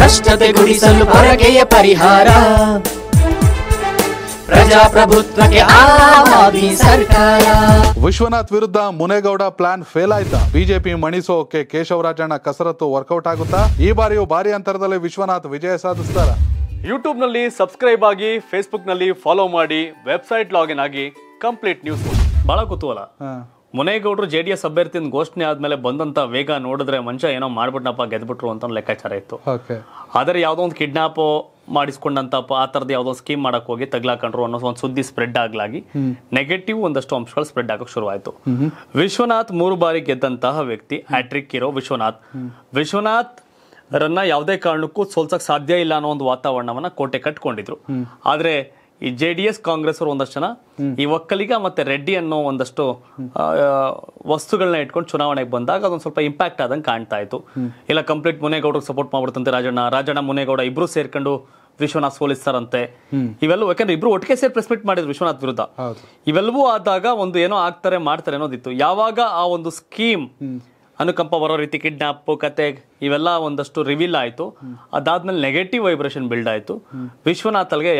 ಭ್ರಷ್ಟತೆ ಗುಡಿಸಲು ಪರಕೆಯ ಪರಿಹಾರ ಪ್ರಜಾಪ್ರಭುತ್ವಕ್ಕೆ ವಿಶ್ವನಾಥ್ ವಿರುದ್ಧ ಮುನೇಗೌಡ ಪ್ಲಾನ್ ಫೇಲ್ ಆಯ್ತಾ ಬಿಜೆಪಿ ಮಣಿಸೋಕೆ ಕೇಶವರಾಜಣ್ಣ ಕಸರತ್ತು ವರ್ಕೌಟ್ ಆಗುತ್ತಾ ಈ ಬಾರಿಯೂ ಭಾರಿ ಅಂತರದಲ್ಲಿ ವಿಶ್ವನಾಥ್ ವಿಜಯ ಸಾಧಿಸ್ತಾರ ಯೂಟ್ಯೂಬ್ ನಲ್ಲಿ ಸಬ್ಸ್ಕ್ರೈಬ್ ಆಗಿ ಫೇಸ್ಬುಕ್ ನಲ್ಲಿ ಫಾಲೋ ಮಾಡಿ ವೆಬ್ಸೈಟ್ ಲಾಗಿನ್ ಆಗಿ ಕಂಪ್ಲೀಟ್ ನ್ಯೂಸ್ ಬಹಳ ಕುತೂಹಲ ಮುನೇಗೌಡರು ಜೆ ಡಿ ಎಸ್ ಅಭ್ಯರ್ಥಿಯಿಂದ ಘೋಷಣೆ ಆದ್ಮೇಲೆ ಬಂದಂತ ವೇಗ ನೋಡಿದ್ರೆ ಮನುಷ್ಯ ಏನೋ ಮಾಡ್ಬಿಟ್ನಪ್ಪ ಗೆದ್ಬಿಟ್ರು ಅಂತ ಲೆಕ್ಕಾಚಾರ ಇತ್ತು ಆದರೆ ಯಾವುದೋ ಒಂದು ಕಿಡ್ನಾಪ್ ಮಾಡಿಸ್ಕೊಂಡಂತಪ್ಪ ಆ ತರದ ಯಾವುದೋ ಸ್ಕೀಮ್ ಮಾಡಕ್ ಹೋಗಿ ತಗ್ಲಾಕೊಂಡ್ರು ಅನ್ನೋ ಒಂದು ಸುದ್ದಿ ಸ್ಪ್ರೆಡ್ ಆಗ್ಲಾಗಿ ನೆಗೆಟಿವ್ ಒಂದಷ್ಟು ಅಂಶಗಳು ಸ್ಪ್ರೆಡ್ ಶುರು ಆಯ್ತು ವಿಶ್ವನಾಥ್ ಮೂರು ಬಾರಿ ಗೆದ್ದಂತಹ ವ್ಯಕ್ತಿ ಹ್ಯಾಟ್ರಿಕ್ ಇರೋ ವಿಶ್ವನಾಥ್ ವಿಶ್ವನಾಥ್ ರನ್ನ ಯಾವುದೇ ಕಾರಣಕ್ಕೂ ಸೋಲ್ಸಕ್ ಸಾಧ್ಯ ಇಲ್ಲ ಅನ್ನೋ ಒಂದು ವಾತಾವರಣವನ್ನ ಕೋಟೆ ಕಟ್ಕೊಂಡಿದ್ರು ಆದ್ರೆ ಈ ಜೆ ಡಿ ಎಸ್ ಕಾಂಗ್ರೆಸ್ ಅವರು ಒಂದಷ್ಟು ಜನ ಈ ಒಕ್ಕಲಿಗ ಮತ್ತೆ ರೆಡ್ಡಿ ಅನ್ನೋ ಒಂದಷ್ಟು ವಸ್ತುಗಳನ್ನ ಇಟ್ಕೊಂಡು ಚುನಾವಣೆಗೆ ಬಂದಾಗ ಅದೊಂದು ಸ್ವಲ್ಪ ಇಂಪ್ಯಾಕ್ಟ್ ಆದಂಗೆ ಕಾಣ್ತಾ ಇತ್ತು ಇಲ್ಲ ಕಂಪ್ಲೀಟ್ ಮುನೇಗೌಡರಿಗೆ ಸಪೋರ್ಟ್ ಮಾಡ್ಬಿಡ್ತಂತೆ ರಾಜಣ್ಣ ರಾಜಣ್ಣ ಮುನೇಗೌಡ ಇಬ್ರು ಸೇರ್ಕೊಂಡು ವಿಶ್ವನಾಥ್ ಸೋಲಿಸ್ತಾರಂತೆ ಇವೆಲ್ಲ ಯಾಕಂದ್ರೆ ಇಬ್ರು ಒಟ್ಟಿಗೆ ಸೇರಿ ಪ್ರೆಸ್ ಮೀಟ್ ಮಾಡಿದ್ರು ವಿಶ್ವನಾಥ್ ವಿರುದ್ಧ ಇವೆಲ್ಲವೂ ಆದಾಗ ಒಂದು ಏನೋ ಆಗ್ತಾರೆ ಮಾಡ್ತಾರೆ ಅನ್ನೋದಿತ್ತು ಯಾವಾಗ ಆ ಒಂದು ಸ್ಕೀಮ್ ಅನುಕಂಪ ಬರೋ ರೀತಿ ಕಿಡ್ನಾಪ್ ಕತೆ ಇವೆಲ್ಲ ಒಂದಷ್ಟು ರಿವೀಲ್ ಆಯಿತು ಅದಾದ್ಮೇಲೆ ನೆಗೆಟಿವ್ ವೈಬ್ರೇಷನ್ ಬಿಲ್ಡ್ ಆಯಿತು ವಿಶ್ವನಾಥ್ ಅಲ್ಲಿಗೆ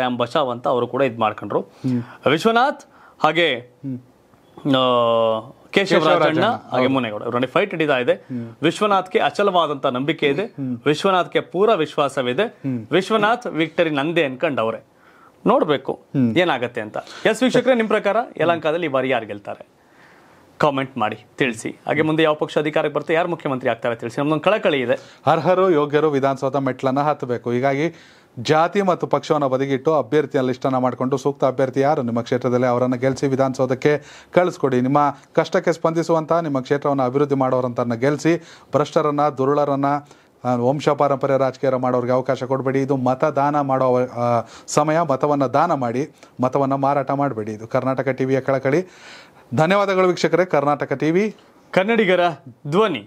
ಐ ಆಮ್ ಬಚಾವ್ ಅಂತ ಅವರು ಕೂಡ ಇದು ಮಾಡ್ಕೊಂಡ್ರು ವಿಶ್ವನಾಥ್ ಹಾಗೆ ಕೇಶವರಾಜಣ್ಣ ಹಾಗೆ ಮುನೇಗೌಡ ಇವರಲ್ಲಿ ಫೈಟ್ ಹಿಡಿತಾ ಇದೆ ವಿಶ್ವನಾಥ್ಗೆ ಅಚಲವಾದಂತ ನಂಬಿಕೆ ಇದೆ ವಿಶ್ವನಾಥ್ಗೆ ಪೂರ ವಿಶ್ವಾಸವಿದೆ ವಿಶ್ವನಾಥ್ ವಿಕ್ಟರಿ ನಂದೇ ಅನ್ಕಂಡ್ ಅವರೇ ನೋಡ್ಬೇಕು ಏನಾಗತ್ತೆ ಅಂತ ಎಸ್ ವೀಕ್ಷಕರೇ ನಿಮ್ ಪ್ರಕಾರ ಯಲಂಕಾದಲ್ಲಿ ಈ ಬಾರಿ ಯಾರು ಗೆಲ್ತಾರೆ ಕಾಮೆಂಟ್ ಮಾಡಿ ತಿಳಿಸಿ ಹಾಗೆ ಮುಂದೆ ಯಾವ ಪಕ್ಷ ಅಧಿಕಾರಕ್ಕೆ ಬರುತ್ತೆ ಯಾರು ಮುಖ್ಯಮಂತ್ರಿ ಆಗ್ತಾರೆ ತಿಳಿಸಿ ನಮ್ದೊಂದು ಕಳಕಳಿ ಇದೆ ಅರ್ಹರು ಯೋಗ್ಯರು ವಿಧಾನಸೌಧ ಮೆಟ್ಲನ್ನು ಹತ್ತಬೇಕು ಹೀಗಾಗಿ ಜಾತಿ ಮತ್ತು ಪಕ್ಷವನ್ನು ಬದಿಗಿಟ್ಟು ಅಭ್ಯರ್ಥಿಯ ಲಿಸ್ಟನ್ನು ಮಾಡಿಕೊಂಡು ಸೂಕ್ತ ಅಭ್ಯರ್ಥಿ ಯಾರು ನಿಮ್ಮ ಕ್ಷೇತ್ರದಲ್ಲಿ ಅವರನ್ನು ಗೆಲ್ಲಿಸಿ ವಿಧಾನಸೌಧಕ್ಕೆ ಕಳಿಸ್ಕೊಡಿ ನಿಮ್ಮ ಕಷ್ಟಕ್ಕೆ ಸ್ಪಂದಿಸುವಂತಹ ನಿಮ್ಮ ಕ್ಷೇತ್ರವನ್ನು ಅಭಿವೃದ್ಧಿ ಮಾಡೋರಂತನ್ನು ಗೆಲ್ಲಿಸಿ ಭ್ರಷ್ಟರನ್ನು ದುರುಳರನ್ನು ವಂಶ ಪಾರಂಪರ್ಯ ರಾಜಕೀಯ ಮಾಡೋರಿಗೆ ಅವಕಾಶ ಕೊಡಬೇಡಿ ಇದು ಮತದಾನ ಮಾಡೋ ಸಮಯ ಮತವನ್ನು ದಾನ ಮಾಡಿ ಮತವನ್ನು ಮಾರಾಟ ಮಾಡಬೇಡಿ ಇದು ಕರ್ನಾಟಕ ಟಿವಿಯ ಕಳಕಳಿ ಧನ್ಯವಾದಗಳು ವೀಕ್ಷಕರೇ ಕರ್ನಾಟಕ ಟಿವಿ ಕನ್ನಡಿಗರ ಧ್ವನಿ